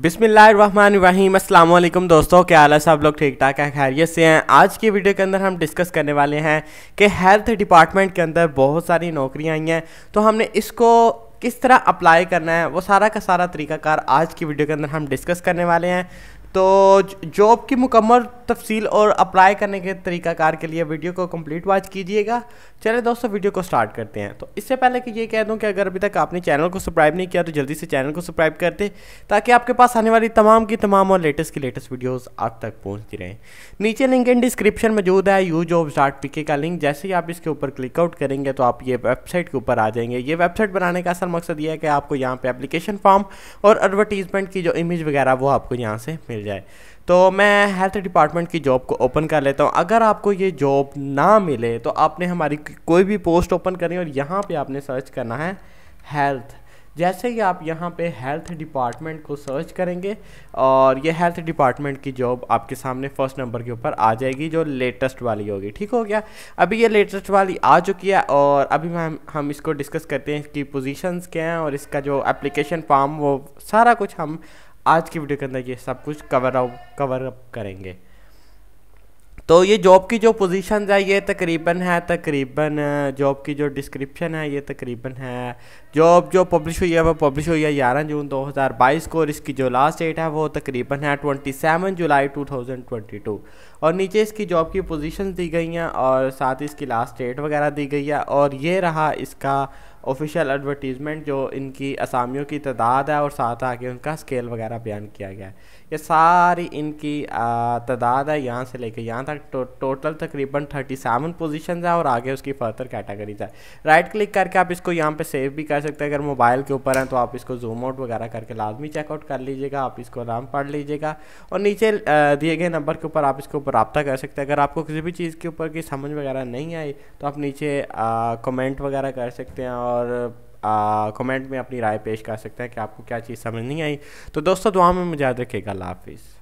बिसमीम अल्लाम दोस्तों क्या हाल है सब लोग ठीक ठाक है खैरियत से हैं आज की वीडियो के अंदर हम डिस्कस करने वाले हैं कि हेल्थ डिपार्टमेंट के अंदर बहुत सारी नौकरियां आई हैं तो हमने इसको किस तरह अप्लाई करना है वो सारा का सारा तरीकाकार आज की वीडियो के अंदर हम डिस्कस करने वाले हैं तो जॉब की मुकम्मल तफसील और अप्लाई करने के तरीकाकार के लिए वीडियो को कंप्लीट वॉच कीजिएगा चलिए दोस्तों वीडियो को स्टार्ट करते हैं तो इससे पहले कि ये कह दूं कि अगर अभी तक आपने चैनल को सब्सक्राइब नहीं किया तो जल्दी से चैनल को सब्सक्राइब कर दें ताकि आपके पास आने वाली तमाम की तमाम और लेटेस्ट की लेटेस्ट वीडियोज़ आप तक पहुँचती रहें नीचे लिंक इन डिस्क्रिप्शन मौजूद है यू जॉब्स स्टार्ट पीके का लिंक जैसे ही आप इसके ऊपर क्लिकआउट करेंगे तो आप ये वेबसाइट के ऊपर आ जाएंगे ये वेबसाइट बनाने का असल मकसद ये है कि आपको यहाँ पर एप्लीकेशन फॉर्म और एडवर्टीजमेंट की जो इमेज वगैरह वो आपको यहाँ से मिल जाए तो मैं हेल्थ डिपार्टमेंट की जॉब को ओपन कर लेता हूँ अगर आपको ये जॉब ना मिले तो आपने हमारी कोई भी पोस्ट ओपन करनी और यहाँ पे आपने सर्च करना है हेल्थ जैसे ही आप यहाँ पे हेल्थ डिपार्टमेंट को सर्च करेंगे और ये हेल्थ डिपार्टमेंट की जॉब आपके सामने फर्स्ट नंबर के ऊपर आ जाएगी जो लेटेस्ट वाली होगी ठीक हो गया अभी ये लेटेस्ट वाली आ चुकी है और अभी हम हम इसको डिस्कस करते हैं इसकी पोजीशंस क्या हैं और इसका जो एप्लीकेशन फॉर्म वो सारा कुछ हम आज की वीडियो के अंदर ये सब कुछ कवर अप कवर अप करेंगे तो ये जॉब की जो पोजीशन है ये तकरीबन है तकरीबन जॉब की जो डिस्क्रिप्शन है ये तकरीबन है जॉब जो पब्लिश हुई है वो पब्लिश हुई है ग्यारह जून 2022 को और इसकी जो लास्ट डेट है वो तकरीबन है 27 जुलाई 2022 और नीचे इसकी जॉब की पोजीशन दी गई हैं और साथ ही इसकी लास्ट डेट वगैरह दी गई है और ये रहा इसका ऑफिशियल एडवर्टीज़मेंट जो इनकी असामियों की तादाद है और साथ आगे उनका स्केल वगैरह बयान किया गया है ये सारी इनकी तादाद है यहाँ से लेकर यहाँ तक टो, तो टोटल तकरीबन थर्टी सेवन पोजिशन है और आगे उसकी फर्दर कैटेगरीज है राइट क्लिक करके आप इसको यहाँ पर सेव भी कर सकते हैं अगर मोबाइल के ऊपर हैं तो आप इसको जूम आउट वगैरह करके लाजमी चेकआउट कर लीजिएगा आप इसको आराम पढ़ लीजिएगा और नीचे दिए गए नंबर के ऊपर आप इसके ऊपर रबता कर सकते हैं अगर आपको किसी भी चीज़ के ऊपर की समझ वगैरह नहीं आई तो आप नीचे कमेंट वगैरह कर सकते हैं और और कमेंट में अपनी राय पेश कर सकते हैं कि आपको क्या चीज़ समझ नहीं आई तो दोस्तों दुआ में मुझे याद रखिएगा अल्लाह हाफिज़